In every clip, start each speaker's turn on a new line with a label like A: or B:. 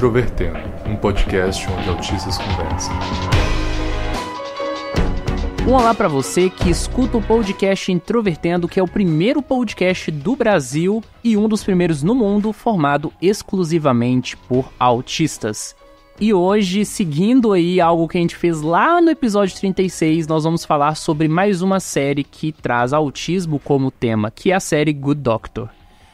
A: Introvertendo, um podcast onde autistas conversam. Um olá para você que escuta o podcast Introvertendo, que é o primeiro podcast do Brasil e um dos primeiros no mundo formado exclusivamente por autistas. E hoje, seguindo aí algo que a gente fez lá no episódio 36, nós vamos falar sobre mais uma série que traz autismo como tema, que é a série Good Doctor.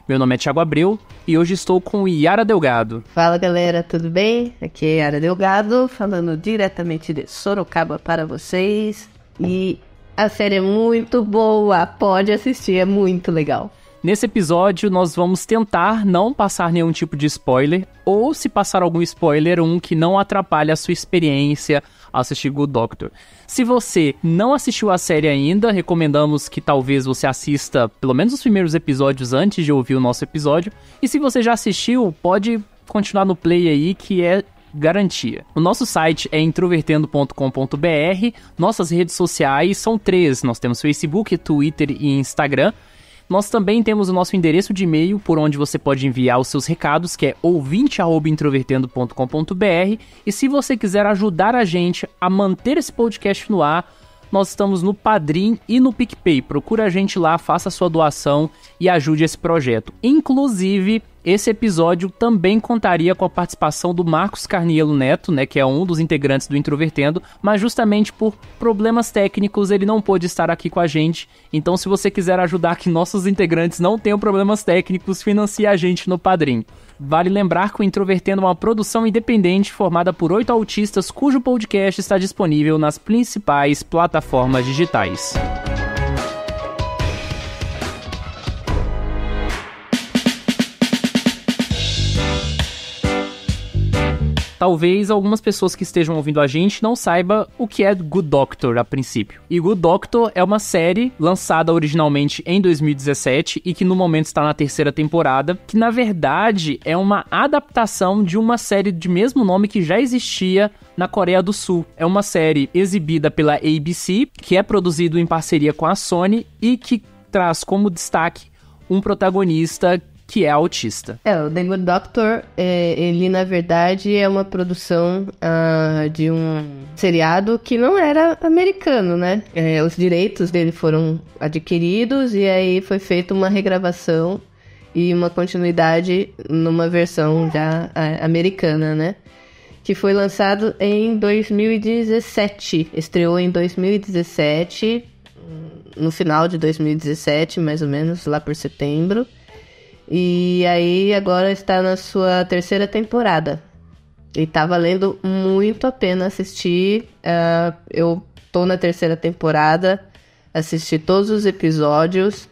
A: Meu nome é Thiago Abreu e hoje estou com Yara Delgado.
B: Fala galera, tudo bem? Aqui é Yara Delgado, falando diretamente de Sorocaba para vocês. E a série é muito boa, pode assistir, é muito legal.
A: Nesse episódio, nós vamos tentar não passar nenhum tipo de spoiler, ou se passar algum spoiler, um que não atrapalhe a sua experiência assistir Good Doctor. Se você não assistiu a série ainda, recomendamos que talvez você assista pelo menos os primeiros episódios antes de ouvir o nosso episódio. E se você já assistiu, pode continuar no play aí que é garantia. O nosso site é introvertendo.com.br. Nossas redes sociais são três. Nós temos Facebook, Twitter e Instagram. Nós também temos o nosso endereço de e-mail por onde você pode enviar os seus recados, que é ouvinte@introvertendo.com.br. E se você quiser ajudar a gente a manter esse podcast no ar, nós estamos no Padrim e no PicPay. Procura a gente lá, faça sua doação e ajude esse projeto. Inclusive, esse episódio também contaria com a participação do Marcos Carnielo Neto, né, que é um dos integrantes do Introvertendo, mas justamente por problemas técnicos ele não pôde estar aqui com a gente. Então, se você quiser ajudar que nossos integrantes não tenham problemas técnicos, financie a gente no Padrim. Vale lembrar que o Introvertendo é uma produção independente formada por oito autistas cujo podcast está disponível nas principais plataformas digitais. Talvez algumas pessoas que estejam ouvindo a gente não saiba o que é Good Doctor a princípio. E Good Doctor é uma série lançada originalmente em 2017 e que no momento está na terceira temporada, que na verdade é uma adaptação de uma série de mesmo nome que já existia na Coreia do Sul. É uma série exibida pela ABC, que é produzido em parceria com a Sony e que traz como destaque um protagonista que é autista.
B: É, o The Good Doctor, é, ele na verdade é uma produção uh, de um seriado que não era americano, né? É, os direitos dele foram adquiridos e aí foi feita uma regravação e uma continuidade numa versão já é, americana, né? que foi lançado em 2017. Estreou em 2017, no final de 2017, mais ou menos, lá por setembro. E aí agora está na sua terceira temporada. E tá valendo muito a pena assistir. Uh, eu tô na terceira temporada, assisti todos os episódios,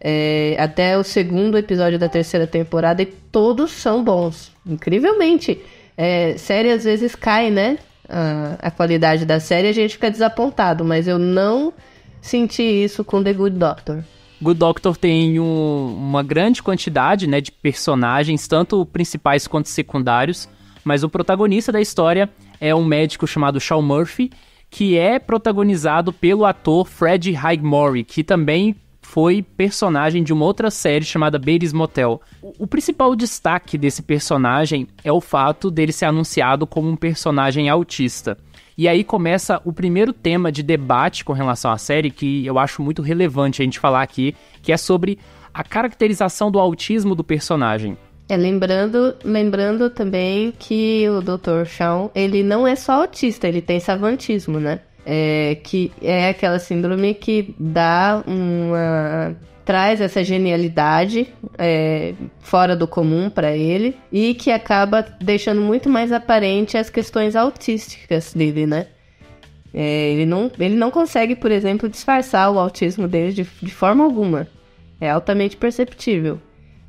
B: é, até o segundo episódio da terceira temporada, e todos são bons. Incrivelmente. É, série às vezes cai, né? Uh, a qualidade da série, a gente fica desapontado, mas eu não senti isso com The Good Doctor.
A: Good Doctor tem um, uma grande quantidade né, de personagens, tanto principais quanto secundários, mas o protagonista da história é um médico chamado Shaw Murphy, que é protagonizado pelo ator Fred Highmore, que também foi personagem de uma outra série chamada Bates Motel. O, o principal destaque desse personagem é o fato dele ser anunciado como um personagem autista. E aí começa o primeiro tema de debate com relação à série, que eu acho muito relevante a gente falar aqui, que é sobre a caracterização do autismo do personagem.
B: É, lembrando, lembrando também que o Dr. Shawn, ele não é só autista, ele tem savantismo, né? É, que é aquela síndrome que dá uma traz essa genialidade é, fora do comum para ele e que acaba deixando muito mais aparente as questões autísticas dele, né? É, ele, não, ele não consegue, por exemplo, disfarçar o autismo dele de, de forma alguma. É altamente perceptível.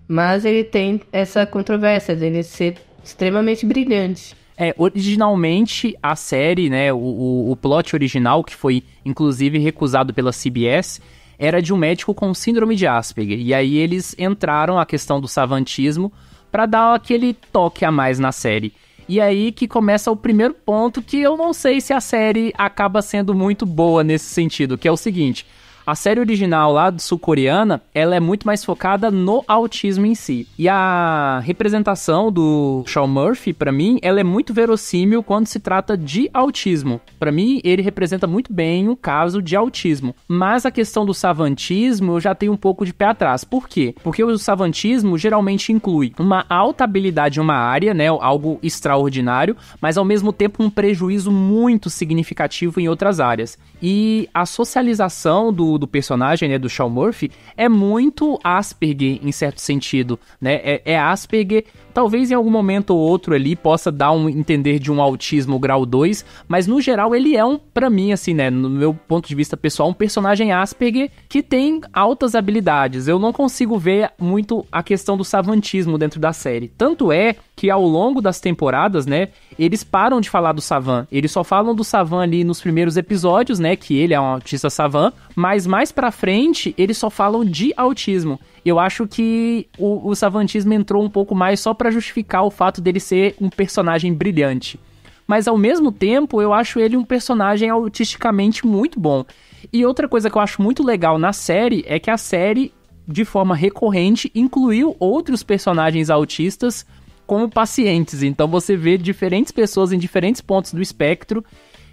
B: Mas ele tem essa controvérsia dele ser extremamente brilhante.
A: É, originalmente a série, né, o, o, o plot original, que foi inclusive recusado pela CBS, era de um médico com síndrome de Asperger. E aí eles entraram a questão do savantismo para dar aquele toque a mais na série. E aí que começa o primeiro ponto que eu não sei se a série acaba sendo muito boa nesse sentido, que é o seguinte: a série original lá sul-coreana, ela é muito mais focada no autismo em si. E a representação do Sean Murphy, para mim, ela é muito verossímil quando se trata de autismo. Para mim, ele representa muito bem o caso de autismo. Mas a questão do savantismo eu já tenho um pouco de pé atrás. Por quê? Porque o savantismo geralmente inclui uma alta habilidade em uma área, né, algo extraordinário, mas ao mesmo tempo um prejuízo muito significativo em outras áreas. E a socialização do do, personagem, né, do Shaw Murphy, é muito Asperger em certo sentido, né? É, é Asperger Talvez em algum momento ou outro ali possa dar um entender de um autismo grau 2, mas no geral ele é um, para mim, assim, né, no meu ponto de vista pessoal, um personagem Asperger que tem altas habilidades. Eu não consigo ver muito a questão do savantismo dentro da série. Tanto é que ao longo das temporadas, né, eles param de falar do Savan. Eles só falam do Savan ali nos primeiros episódios, né, que ele é um autista Savan, mas mais para frente eles só falam de autismo. Eu acho que o, o savantismo entrou um pouco mais só pra para justificar o fato dele ser um personagem brilhante. Mas ao mesmo tempo, eu acho ele um personagem autisticamente muito bom. E outra coisa que eu acho muito legal na série é que a série, de forma recorrente, incluiu outros personagens autistas como pacientes. Então você vê diferentes pessoas em diferentes pontos do espectro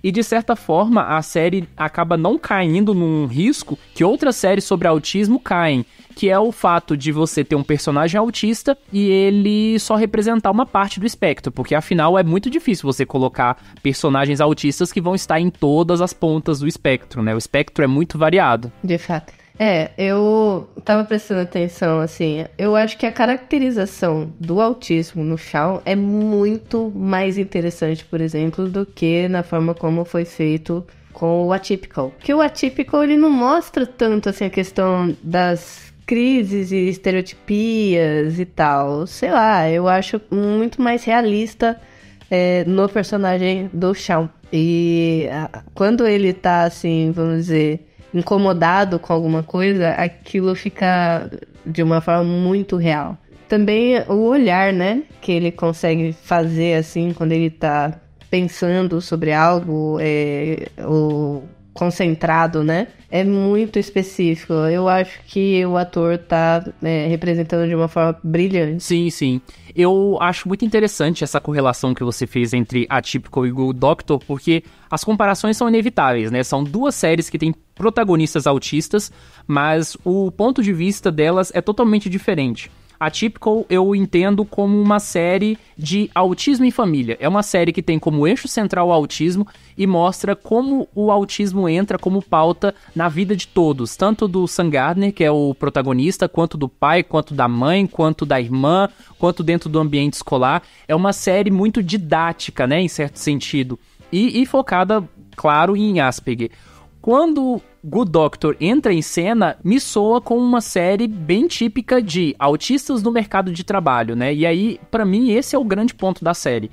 A: e de certa forma a série acaba não caindo num risco que outras séries sobre autismo caem, que é o fato de você ter um personagem autista e ele só representar uma parte do espectro, porque afinal é muito difícil você colocar personagens autistas que vão estar em todas as pontas do espectro, né? O espectro é muito variado.
B: De fato. É, eu tava prestando atenção, assim. Eu acho que a caracterização do autismo no Shaw é muito mais interessante, por exemplo, do que na forma como foi feito com o Atypical. Porque o Atypical, ele não mostra tanto, assim, a questão das crises e estereotipias e tal. Sei lá, eu acho muito mais realista é, no personagem do Shawn. E a, quando ele tá assim, vamos dizer, incomodado com alguma coisa, aquilo fica de uma forma muito real. Também o olhar, né, que ele consegue fazer assim quando ele tá pensando sobre algo, é, ou concentrado, né? É muito específico. Eu acho que o ator tá é, representando de uma forma brilhante. Sim,
A: sim. Eu acho muito interessante essa correlação que você fez entre Atípico e o Doctor, porque as comparações são inevitáveis, né? São duas séries que têm protagonistas autistas, mas o ponto de vista delas é totalmente diferente. Atypical eu entendo como uma série de autismo em família. É uma série que tem como eixo central o autismo e mostra como o autismo entra como pauta na vida de todos, tanto do Sam Gardner, que é o protagonista, quanto do pai, quanto da mãe, quanto da irmã, quanto dentro do ambiente escolar. É uma série muito didática, né, em certo sentido, e, e focada, claro, em Asperger. Quando Good Doctor entra em cena me soa com uma série bem típica de autistas no mercado de trabalho, né? E aí, para mim, esse é o grande ponto da série.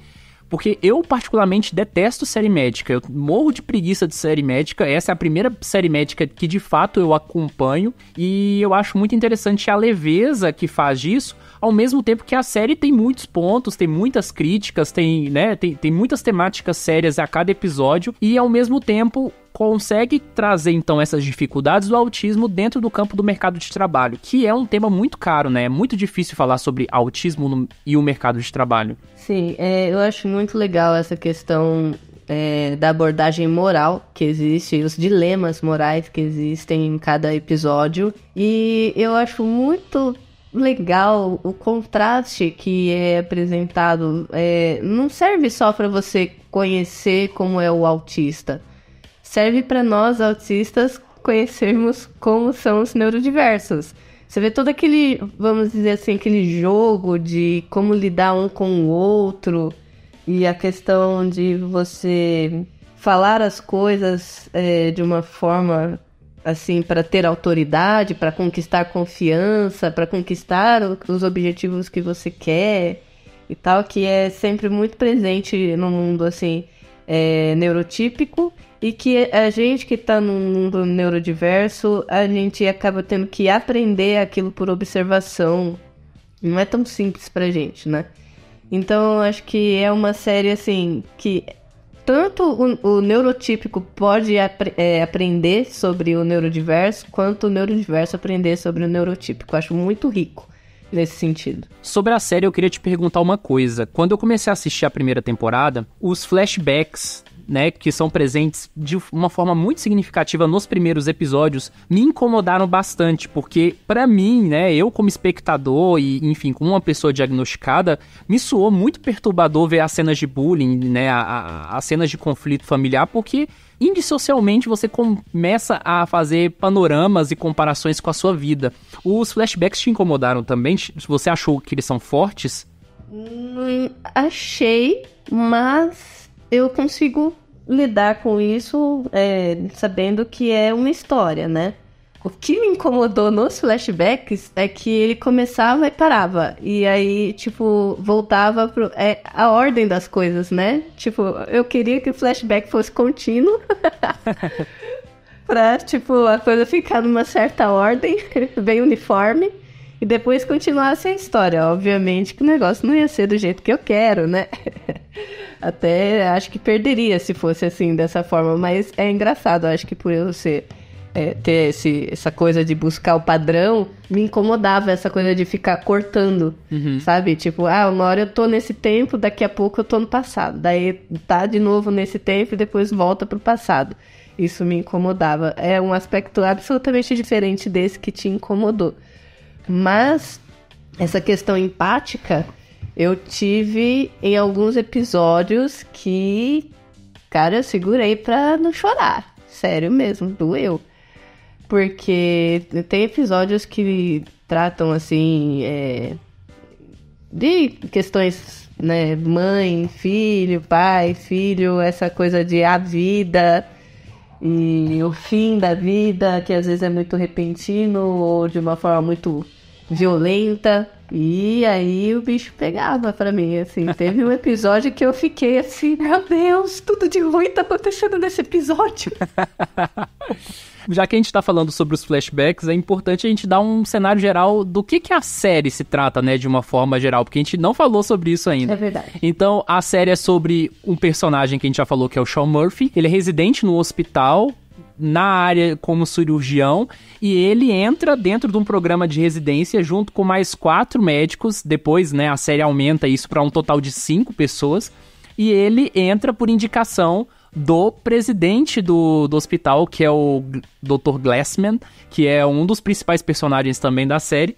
A: Porque eu, particularmente, detesto série médica. Eu morro de preguiça de série médica. Essa é a primeira série médica que de fato eu acompanho. E eu acho muito interessante a leveza que faz disso, ao mesmo tempo que a série tem muitos pontos, tem muitas críticas, tem, né, tem, tem muitas temáticas sérias a cada episódio. E ao mesmo tempo, consegue trazer então essas dificuldades do autismo dentro do campo do mercado de trabalho, que é um tema muito caro, né? É muito difícil falar sobre autismo no... e o mercado de trabalho.
B: Sim, é, eu acho muito legal essa questão é, da abordagem moral que existe, os dilemas morais que existem em cada episódio. E eu acho muito legal o contraste que é apresentado. É, não serve só para você conhecer como é o autista serve para nós autistas conhecermos como são os neurodiversos. Você vê todo aquele, vamos dizer assim, aquele jogo de como lidar um com o outro e a questão de você falar as coisas é, de uma forma assim para ter autoridade, para conquistar confiança, para conquistar os objetivos que você quer e tal, que é sempre muito presente no mundo assim é, neurotípico e que a gente que está num mundo neurodiverso, a gente acaba tendo que aprender aquilo por observação. Não é tão simples pra gente, né? Então acho que é uma série assim que tanto o, o neurotípico pode apre é, aprender sobre o neurodiverso, quanto o neurodiverso aprender sobre o neurotípico. Acho muito rico nesse sentido.
A: Sobre a série, eu queria te perguntar uma coisa. Quando eu comecei a assistir a primeira temporada, os flashbacks né, que são presentes de uma forma muito significativa nos primeiros episódios, me incomodaram bastante, porque para mim, né, eu como espectador e, enfim, como uma pessoa diagnosticada, me soou muito perturbador ver as cenas de bullying, né, as cenas de conflito familiar, porque indissocialmente você começa a fazer panoramas e comparações com a sua vida. Os flashbacks te incomodaram também? Você achou que eles são fortes?
B: Hum, achei, mas eu consigo lidar com isso é, sabendo que é uma história, né? O que me incomodou nos flashbacks é que ele começava e parava. E aí, tipo, voltava pro. É, a ordem das coisas, né? Tipo, eu queria que o flashback fosse contínuo. pra, tipo, a coisa ficar numa certa ordem, bem uniforme. E depois continuasse a história. Obviamente que o negócio não ia ser do jeito que eu quero, né? Até acho que perderia se fosse assim, dessa forma. Mas é engraçado, acho que por eu ser. É, ter esse, essa coisa de buscar o padrão, me incomodava essa coisa de ficar cortando, uhum. sabe? Tipo, ah, uma hora eu tô nesse tempo, daqui a pouco eu tô no passado. Daí tá de novo nesse tempo e depois volta pro passado. Isso me incomodava. É um aspecto absolutamente diferente desse que te incomodou. Mas essa questão empática eu tive em alguns episódios que, cara, eu segurei pra não chorar. Sério mesmo, doeu. Porque tem episódios que tratam assim. É, de questões, né? Mãe, filho, pai, filho, essa coisa de a vida e o fim da vida, que às vezes é muito repentino ou de uma forma muito violenta. E aí o bicho pegava pra mim, assim. Teve um episódio que eu fiquei assim, meu Deus, tudo de ruim tá acontecendo nesse episódio.
A: Já que a gente tá falando sobre os flashbacks, é importante a gente dar um cenário geral do que, que a série se trata, né, de uma forma geral, porque a gente não falou sobre isso ainda. É verdade. Então, a série é sobre um personagem que a gente já falou, que é o Sean Murphy. Ele é residente no hospital, na área como cirurgião e ele entra dentro de um programa de residência junto com mais quatro médicos. Depois, né, a série aumenta isso para um total de cinco pessoas. E ele entra por indicação do presidente do, do hospital, que é o Dr. Glassman, que é um dos principais personagens também da série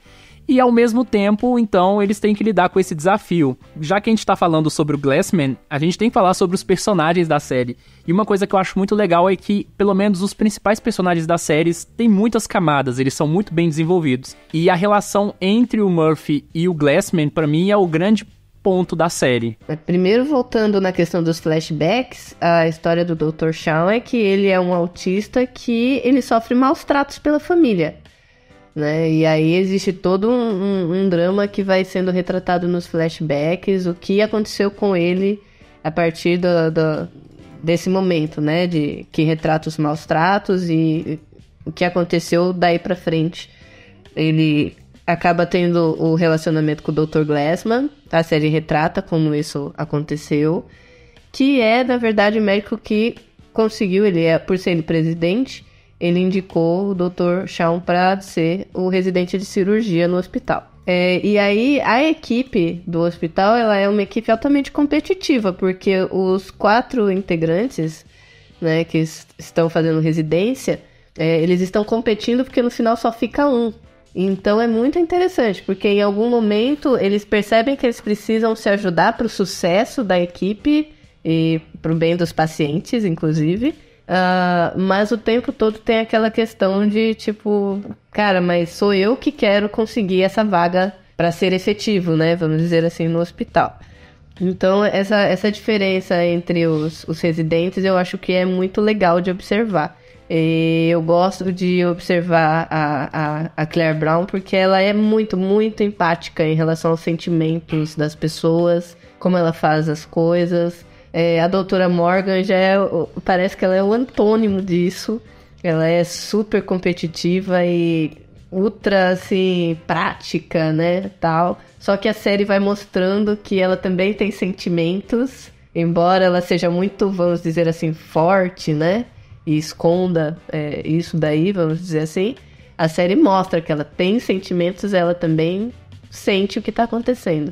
A: e ao mesmo tempo, então, eles têm que lidar com esse desafio. Já que a gente tá falando sobre o Glassman, a gente tem que falar sobre os personagens da série. E uma coisa que eu acho muito legal é que, pelo menos, os principais personagens das séries têm muitas camadas, eles são muito bem desenvolvidos. E a relação entre o Murphy e o Glassman, para mim, é o grande ponto da série.
B: É, primeiro, voltando na questão dos flashbacks, a história do Dr. Shawn é que ele é um autista que ele sofre maus tratos pela família. Né? E aí existe todo um, um, um drama que vai sendo retratado nos flashbacks, o que aconteceu com ele a partir do, do, desse momento, né? De que retrata os maus tratos e o que aconteceu daí para frente. Ele acaba tendo o relacionamento com o Dr. Glassman, a série retrata como isso aconteceu, que é na verdade o médico que conseguiu, ele é por ser ele presidente, ele indicou o Dr. Shawn para ser o residente de cirurgia no hospital. É, e aí a equipe do hospital ela é uma equipe altamente competitiva porque os quatro integrantes né, que estão fazendo residência é, eles estão competindo porque no final só fica um. Então é muito interessante, porque em algum momento eles percebem que eles precisam se ajudar para o sucesso da equipe e para o bem dos pacientes, inclusive. Uh, mas o tempo todo tem aquela questão de tipo, cara, mas sou eu que quero conseguir essa vaga para ser efetivo, né? Vamos dizer assim, no hospital. Então, essa, essa diferença entre os, os residentes eu acho que é muito legal de observar. E eu gosto de observar a, a, a, Claire Brown porque ela é muito, muito empática em relação aos sentimentos das pessoas, como ela faz as coisas. É, a doutora Morgan já é, parece que ela é o antônimo disso. Ela é super competitiva e ultra assim prática, né, tal. Só que a série vai mostrando que ela também tem sentimentos, embora ela seja muito, vamos dizer assim, forte, né, e esconda é, isso daí, vamos dizer assim. A série mostra que ela tem sentimentos, ela também sente o que está acontecendo.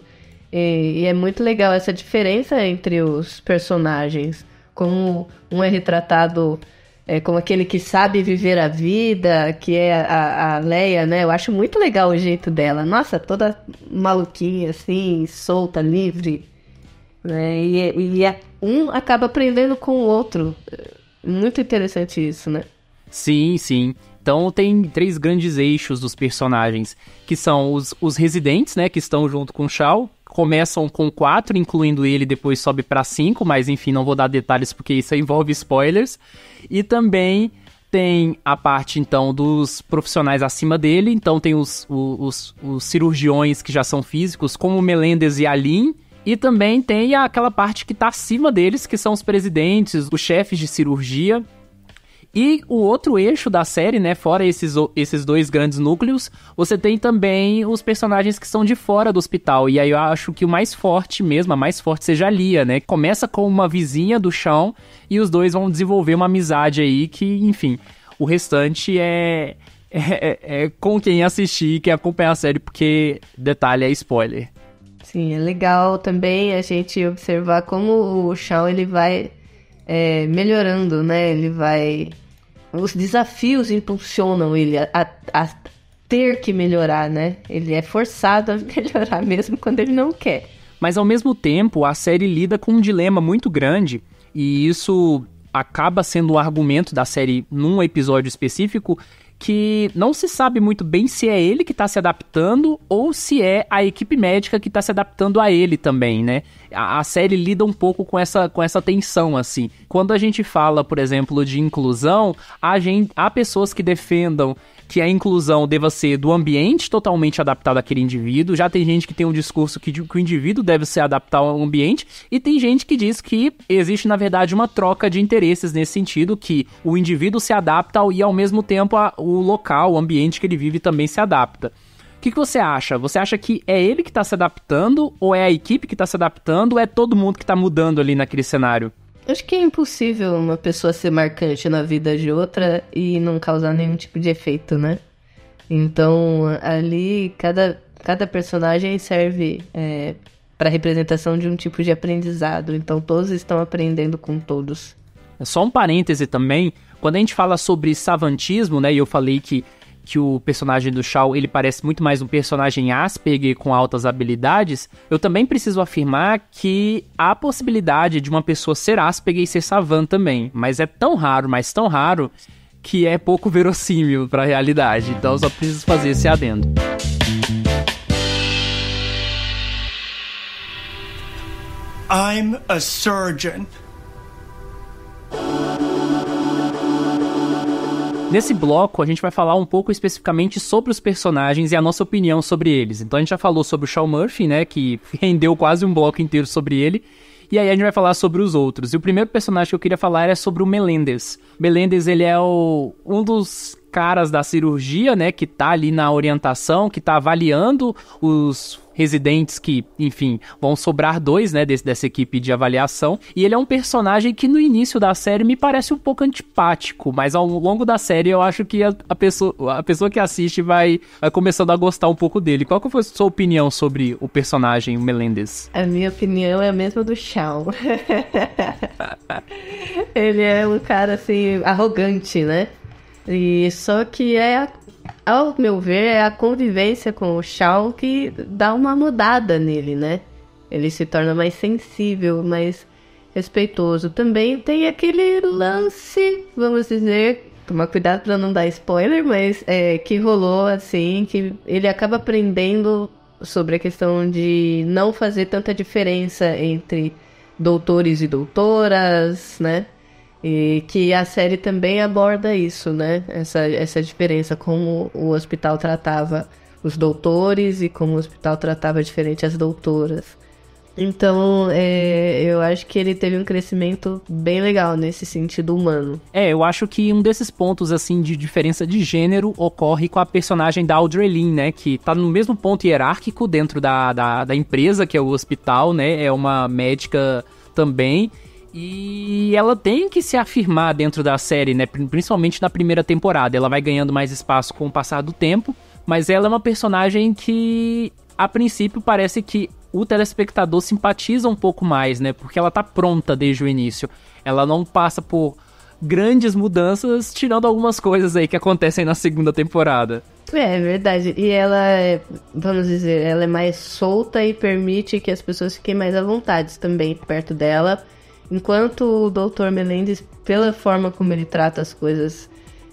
B: E, e é muito legal essa diferença entre os personagens. Como um é retratado é, como aquele que sabe viver a vida, que é a, a, Leia, né? Eu acho muito legal o jeito dela. Nossa, toda maluquinha, assim, solta, livre. Né? E, e a, é, um acaba aprendendo com o outro. Muito interessante isso, né?
A: Sim, sim. Então tem três grandes eixos dos personagens, que são os, os residentes, né, que estão junto com o Shao, começam com quatro, incluindo ele, depois sobe para cinco, mas enfim, não vou dar detalhes porque isso envolve spoilers. E também tem a parte então dos profissionais acima dele, então tem os, os, os cirurgiões que já são físicos, como Melendez e Alin. E também tem aquela parte que está acima deles, que são os presidentes, os chefes de cirurgia, e o outro eixo da série, né, fora esses, esses dois grandes núcleos, você tem também os personagens que são de fora do hospital. E aí eu acho que o mais forte mesmo, a mais forte seja a Lia, né? Começa com uma vizinha do chão e os dois vão desenvolver uma amizade aí que, enfim, o restante é é, é, é com quem assistir, e quem acompanhar a série, porque detalhe é spoiler. Sim, é
B: legal também a gente observar como o Chão ele vai é, melhorando, né? Ele vai os desafios impulsionam ele a, a ter que melhorar, né? Ele é forçado a melhorar mesmo quando ele não quer.
A: Mas ao mesmo tempo, a série lida com um dilema muito grande e isso acaba sendo um argumento da série num episódio específico que não se sabe muito bem se é ele que está se adaptando ou se é a equipe médica que está se adaptando a ele também, né? A, a, série lida um pouco com essa, com essa tensão, assim. Quando a gente fala, por exemplo, de inclusão, a gente, há pessoas que defendam que a inclusão deva ser do ambiente totalmente adaptado àquele indivíduo. Já tem gente que tem um discurso que, que o indivíduo deve se adaptar ao ambiente, e tem gente que diz que existe, na verdade, uma troca de interesses nesse sentido, que o indivíduo se adapta e, ao mesmo tempo, a, o local, o ambiente que ele vive também se adapta. O que, que, você acha? Você acha que é ele que está se adaptando, ou é a equipe que está se adaptando, ou é todo mundo que está mudando ali naquele cenário?
B: Acho que é impossível uma pessoa ser marcante na vida de outra e não causar nenhum tipo de efeito, né? Então, ali, cada, cada personagem serve é, para representação de um tipo de aprendizado. Então, todos estão aprendendo com todos.
A: É só um parêntese também. Quando a gente fala sobre savantismo, né? E eu falei que que o personagem do Shao ele parece muito mais um personagem Asperger com altas habilidades, eu também preciso afirmar que há a possibilidade de uma pessoa ser Asperger e ser savant também. Mas é tão raro, mas tão raro, que é pouco verossímil para a realidade. Então eu só preciso fazer esse adendo. I'm a surgeon. Nesse bloco, a gente vai falar um pouco especificamente sobre os personagens e a nossa opinião sobre eles. Então a gente já falou sobre o Shaw Murphy, né, que rendeu quase um bloco inteiro sobre ele. E aí a gente vai falar sobre os outros. E o primeiro personagem que eu queria falar é sobre o Melendez. Melendez, ele é o, um dos caras da cirurgia, né, que tá ali na orientação, que tá avaliando os residentes que, enfim, vão sobrar dois, né, desse, dessa equipe de avaliação. E ele é um personagem que no início da série me parece um pouco antipático, mas ao longo da série eu acho que a, a pessoa, a pessoa que assiste vai, vai começando a gostar um pouco dele. Qual que foi a sua opinião sobre o personagem Melendez?
B: A minha opinião é a mesma do Shao. ele é um cara assim arrogante, né? E só que é ao meu ver, é a convivência com o Shao que dá uma mudada nele, né? Ele se torna mais sensível, mais respeitoso. Também tem aquele lance, vamos dizer, tomar cuidado para não dar spoiler, mas é, que rolou assim, que ele acaba aprendendo sobre a questão de não fazer tanta diferença entre doutores e doutoras, né? E que a série também aborda isso, né? Essa, essa diferença, como o hospital tratava os doutores e como o hospital tratava diferente as doutoras. Então, é, eu acho que ele teve um crescimento bem legal nesse
A: sentido humano. É, eu acho que um desses pontos, assim, de diferença de gênero ocorre com a personagem da Audrey Lynn, né? Que tá no mesmo ponto hierárquico dentro da, da, da empresa, que é o hospital, né? É uma médica também. E ela tem que se afirmar dentro da série, né? Principalmente na primeira temporada. Ela vai ganhando mais espaço com o passar do tempo, mas ela é uma personagem que, a princípio, parece que o telespectador simpatiza um pouco mais, né? Porque ela tá pronta desde o início. Ela não passa por grandes mudanças, tirando algumas coisas aí que acontecem na segunda temporada.
B: É, é verdade. E ela é, vamos dizer, ela é mais solta e permite que as pessoas fiquem mais à vontade também perto dela. Enquanto o Dr. Melendez, pela forma como ele trata as coisas,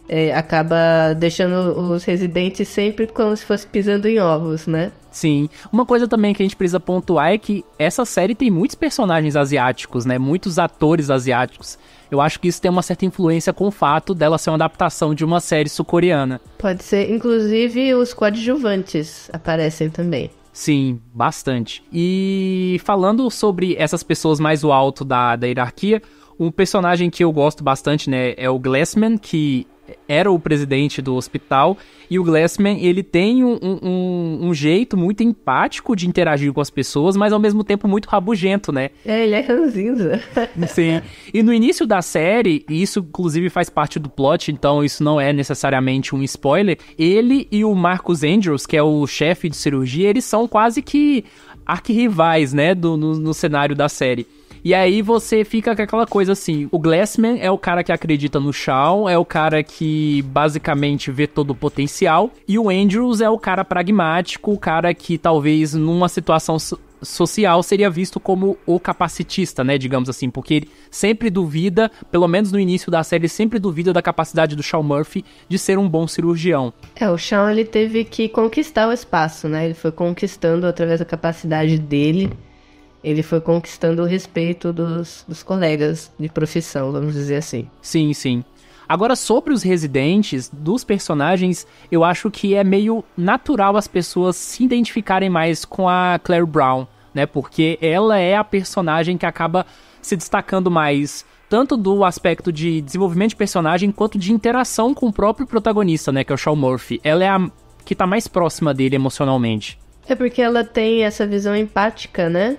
B: é, acaba deixando os residentes sempre como se fosse pisando em ovos, né?
A: Sim. Uma coisa também que a gente precisa pontuar é que essa série tem muitos personagens asiáticos, né? Muitos atores asiáticos. Eu acho que isso tem uma certa influência com o fato dela ser uma adaptação de uma série sul-coreana.
B: Pode ser, inclusive os coadjuvantes aparecem também.
A: Sim, bastante. E falando sobre essas pessoas mais o alto da, da hierarquia, um personagem que eu gosto bastante, né, é o Glassman, que era o presidente do hospital, e o Glassman, ele tem um, um, um, jeito muito empático de interagir com as pessoas, mas ao mesmo tempo muito rabugento, né? É, ele é
B: ranzinza.
A: Sim. E no início da série, e isso inclusive faz parte do plot, então isso não é necessariamente um spoiler, ele e o Marcus Andrews, que é o chefe de cirurgia, eles são quase que arquirrivais, né, do, no, no cenário da série. E aí você fica com aquela coisa assim: o Glassman é o cara que acredita no Shawn, é o cara que basicamente vê todo o potencial, e o Andrews é o cara pragmático, o cara que talvez numa situação social seria visto como o capacitista, né, digamos assim, porque ele sempre duvida, pelo menos no início da série, sempre duvida da capacidade do Sean Murphy de ser um bom cirurgião.
B: É, o Sean ele teve que conquistar o espaço, né? Ele foi conquistando através da capacidade dele ele foi conquistando o respeito dos, dos colegas
A: de profissão, vamos dizer assim. Sim, sim. Agora, sobre os residentes, dos personagens, eu acho que é meio natural as pessoas se identificarem mais com a Claire Brown, né? Porque ela é a personagem que acaba se destacando mais tanto do aspecto de desenvolvimento de personagem quanto de interação com o próprio protagonista, né, que é o Shaw Murphy. Ela é a que tá mais próxima dele emocionalmente.
B: É porque ela tem essa visão empática, né?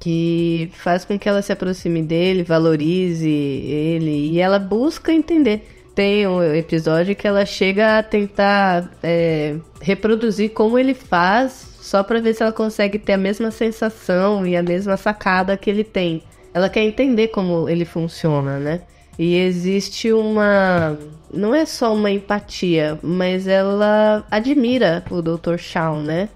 B: que faz com que ela se aproxime dele, valorize ele e ela busca entender. Tem um episódio que ela chega a tentar é, reproduzir como ele faz, só para ver se ela consegue ter a mesma sensação e a mesma sacada que ele tem. Ela quer entender como ele funciona, né? E existe uma. Não é só uma empatia, mas ela admira o Dr. Shaw, né?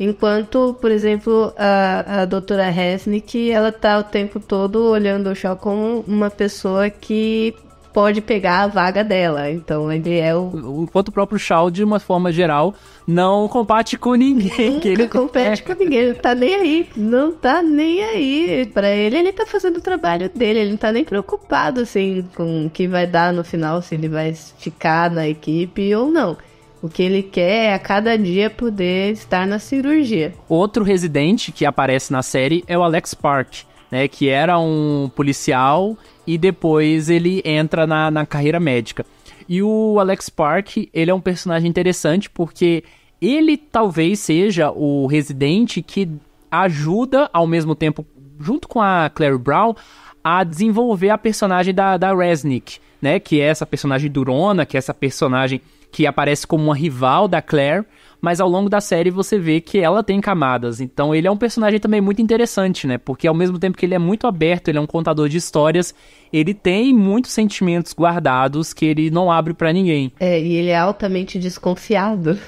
B: Enquanto, por exemplo, a, a doutora Resnick, ela tá o tempo todo olhando o Shaw como uma pessoa que pode pegar a vaga dela. Então
A: ele é o. Enquanto o próprio Shaw, de uma forma geral, não compete com ninguém. Nunca ele compete com ninguém, não tá nem aí. Não tá
B: nem aí. Pra ele, ele tá fazendo o trabalho dele, ele não tá nem preocupado assim com o que vai dar no final, se ele vai ficar na equipe ou não. O que ele quer é a cada dia poder estar na cirurgia.
A: Outro residente que aparece na série é o Alex Park, né? Que era um policial e depois ele entra na, na carreira médica. E o Alex Park, ele é um personagem interessante porque ele talvez seja o residente que ajuda ao mesmo tempo, junto com a Claire Brown, a desenvolver a personagem da, da Resnick, né? Que é essa personagem durona, que é essa personagem que aparece como uma rival da Claire, mas ao longo da série você vê que ela tem camadas. Então ele é um personagem também muito interessante, né? Porque ao mesmo tempo que ele é muito aberto, ele é um contador de histórias, ele tem muitos sentimentos guardados que ele não abre para ninguém.
B: É, e ele é altamente desconfiado.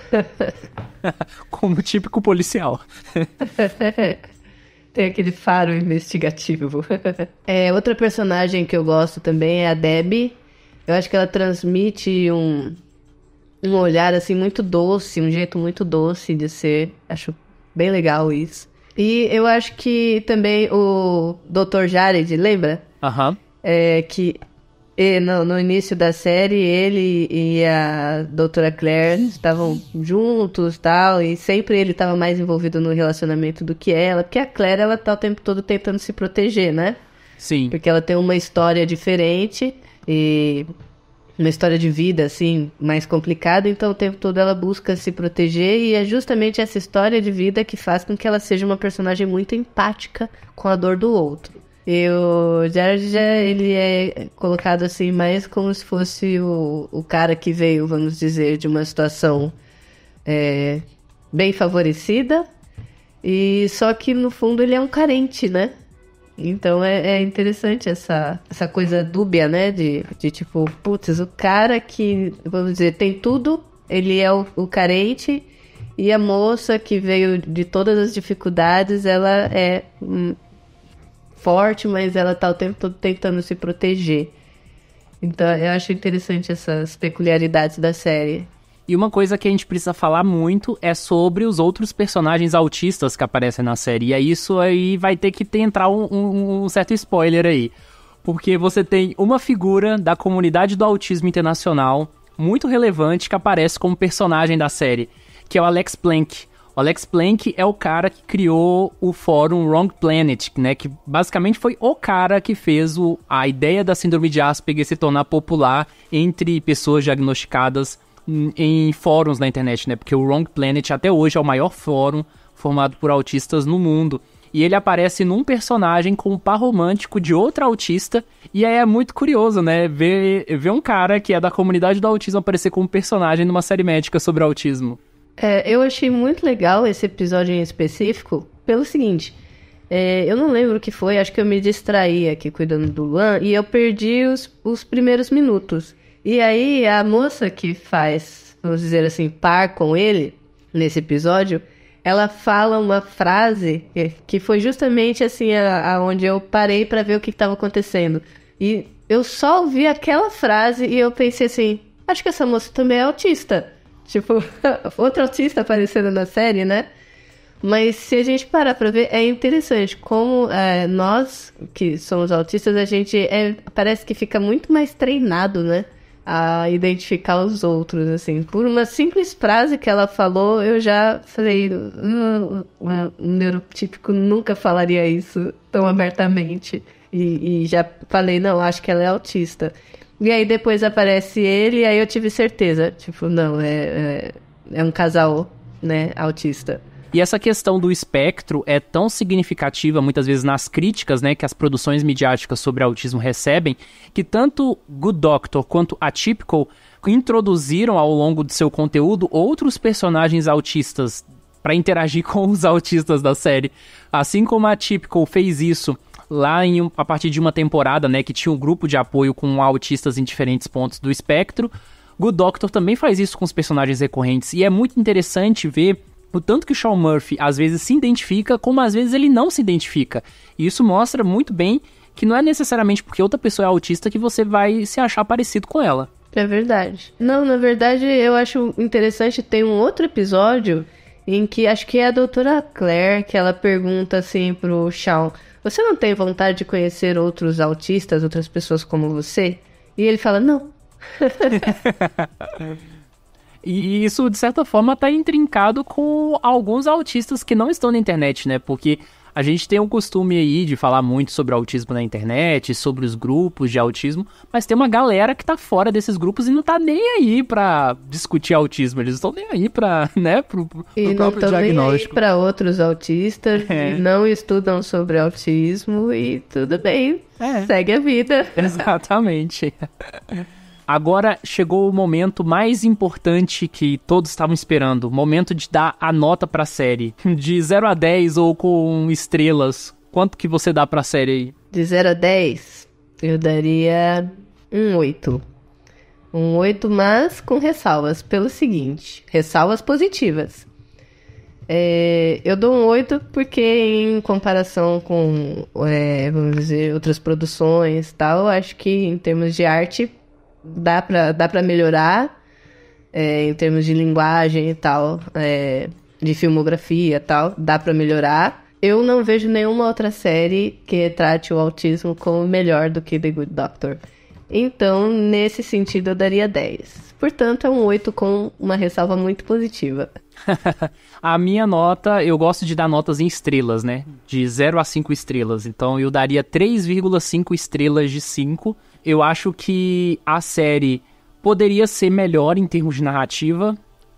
A: como típico policial.
B: Tem aquele faro investigativo. é, outra personagem que eu gosto também é a Debbie. Eu acho que ela transmite um, um olhar assim muito doce, um jeito muito doce de ser. Acho bem legal isso. E eu acho que também o Dr. Jared, lembra? Aham. Uhum. É que no, no, início da série ele e a Doutora Claire estavam juntos tal, e sempre ele estava mais envolvido no relacionamento do que ela, porque a Claire ela tá o tempo todo tentando se proteger, né? Sim. Porque ela tem uma história diferente e uma história de vida assim mais complicada, então o tempo todo ela busca se proteger e é justamente essa história de vida que faz com que ela seja uma personagem muito empática com a dor do outro. E o Jared ele é colocado assim mais como se fosse o, o cara que veio, vamos dizer, de uma situação é, bem favorecida. E só que no fundo ele é um carente, né? Então é, é, interessante essa, essa coisa dúbia, né? De, de tipo, putz, o cara que, vamos dizer, tem tudo, ele é o, o carente, e a moça que veio de todas as dificuldades, ela é hum, forte, mas ela tá o tempo todo tentando se proteger. Então eu acho interessante essas peculiaridades da série.
A: E uma coisa que a gente precisa falar muito é sobre os outros personagens autistas que aparecem na série. E isso aí vai ter que entrar um, um, um certo spoiler aí. Porque você tem uma figura da comunidade do autismo internacional muito relevante que aparece como personagem da série, que é o Alex Planck. O Alex Planck é o cara que criou o fórum Wrong Planet, né? Que basicamente foi o cara que fez o, a ideia da síndrome de Asperger se tornar popular entre pessoas diagnosticadas em fóruns na internet, né? Porque o Wrong Planet até hoje é o maior fórum formado por autistas no mundo. E ele aparece num personagem com um par romântico de outra autista. E aí é muito curioso, né? Ver, ver um cara que é da comunidade do autismo aparecer como personagem numa série médica sobre autismo.
B: É, eu achei muito legal esse episódio em específico pelo seguinte. É, eu não lembro o que foi, acho que eu me distraí aqui cuidando do Luan e eu perdi os, os primeiros minutos. E aí a moça que faz, vamos dizer assim, par com ele nesse episódio, ela fala uma frase que foi justamente assim aonde eu parei para ver o que estava acontecendo. E eu só ouvi aquela frase e eu pensei assim, acho que essa moça também é autista. Tipo, outro autista aparecendo na série, né? Mas se a gente parar pra ver, é interessante como é, nós, que somos autistas, a gente é, parece que fica muito mais treinado, né? a identificar os outros, assim. Por uma simples frase que ela falou, eu já falei, um, um neurotípico nunca falaria isso tão abertamente. E, e, já falei, não, acho que ela é autista. E aí depois aparece ele, e aí eu tive certeza, tipo, não, é, é, é um casal, né, autista.
A: E essa questão do espectro é tão significativa, muitas vezes, nas críticas né, que as produções midiáticas sobre autismo recebem, que tanto Good Doctor quanto Atypical introduziram ao longo do seu conteúdo outros personagens autistas para interagir com os autistas da série. Assim como Atypical fez isso lá em, a partir de uma temporada, né, que tinha um grupo de apoio com autistas em diferentes pontos do espectro, Good Doctor também faz isso com os personagens recorrentes e é muito interessante ver o tanto que o Sean Murphy às vezes se identifica, como às vezes ele não se identifica. E isso mostra muito bem que não é necessariamente porque outra pessoa é autista que você vai se achar parecido com ela.
B: É verdade. Não, na verdade, eu acho interessante, tem um outro episódio em que acho que é a doutora Claire que ela pergunta assim pro Sean: Você não tem vontade de conhecer outros autistas, outras pessoas como você? E ele fala: Não.
A: E isso, de certa forma, está intrincado com alguns autistas que não estão na internet, né? Porque a gente tem um costume aí de falar muito sobre autismo na internet, sobre os grupos de autismo, mas tem uma galera que está fora desses grupos e não está nem aí para discutir autismo, eles estão nem aí para, né, para o e próprio não diagnóstico.
B: para outros autistas, é. não estudam sobre
A: autismo e tudo bem,
B: é. segue a vida.
A: Exatamente. Agora chegou o momento mais importante que todos estavam esperando, o momento de dar a nota para a série. De 0 a 10 ou com estrelas, quanto que você dá para a série aí?
B: De 0 a 10, eu daria um 8. Um 8, mas com ressalvas pelo seguinte, ressalvas positivas. É, eu dou um 8 porque, em comparação com, é, vamos dizer, outras produções e tal, acho que em termos de arte dá pra, dá pra melhorar é, em termos de linguagem e tal, é, de filmografia e tal, dá pra melhorar. Eu não vejo nenhuma outra série que trate o autismo como melhor do que The Good Doctor. Então, nesse sentido, eu daria 10. Portanto, é um 8 com uma ressalva muito positiva.
A: a minha nota, eu gosto de dar notas em estrelas, né? De 0 a 5 estrelas. Então, eu daria 3,5 estrelas de 5 eu acho que a série poderia ser melhor em termos de narrativa,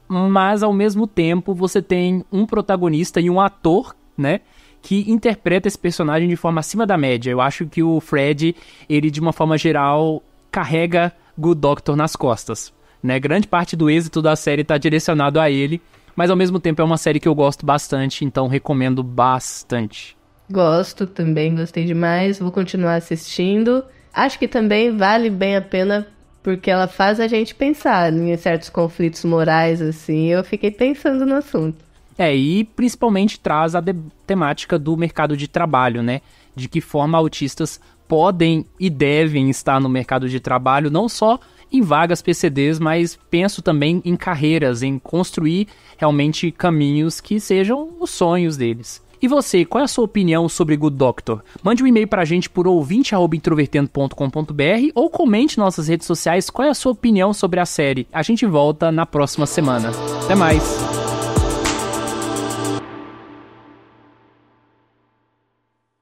A: mas ao mesmo tempo você tem um protagonista e um ator, né? que interpreta esse personagem de forma acima da média. Eu acho que o Fred, ele de uma forma geral carrega Good Doctor nas costas, né? Grande parte do êxito da série está direcionado a ele, mas ao mesmo tempo é uma série que eu gosto bastante, então recomendo bastante.
B: Gosto também, gostei demais, vou continuar assistindo. Acho que também vale bem a pena porque ela faz a gente pensar em certos conflitos morais, assim. Eu fiquei pensando no assunto.
A: É, e principalmente traz a temática do mercado de trabalho, né? De que forma autistas podem e devem estar no mercado de trabalho, não só em vagas PCDs, mas penso também em carreiras, em construir realmente caminhos que sejam os sonhos deles. E você, qual é a sua opinião sobre Good Doctor? Mande um e-mail pra gente por ouvinte.introvertendo.com.br ou comente em nossas redes sociais qual é a sua opinião sobre a série. A gente volta na próxima semana. Até mais!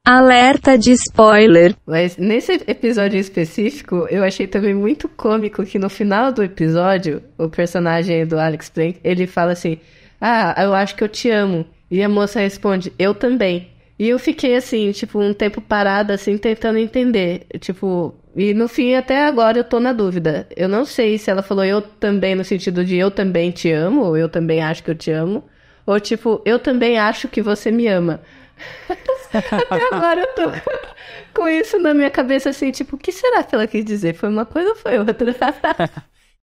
B: Alerta de spoiler. Mas nesse episódio específico, eu achei também muito cômico que no final do episódio, o personagem do Alex Plank, ele fala assim: "Ah, eu acho que eu te amo". E a moça responde: Eu também. E eu fiquei assim, tipo, um tempo parada, assim, tentando entender. Tipo, e no fim, até agora eu tô na dúvida. Eu não sei se ela falou eu também, no sentido de eu também te amo, ou eu também acho que eu te amo, ou tipo, eu também acho que você me ama. até agora eu tô com isso na minha cabeça, assim, tipo, o que será que ela quis dizer? Foi uma coisa ou foi outra?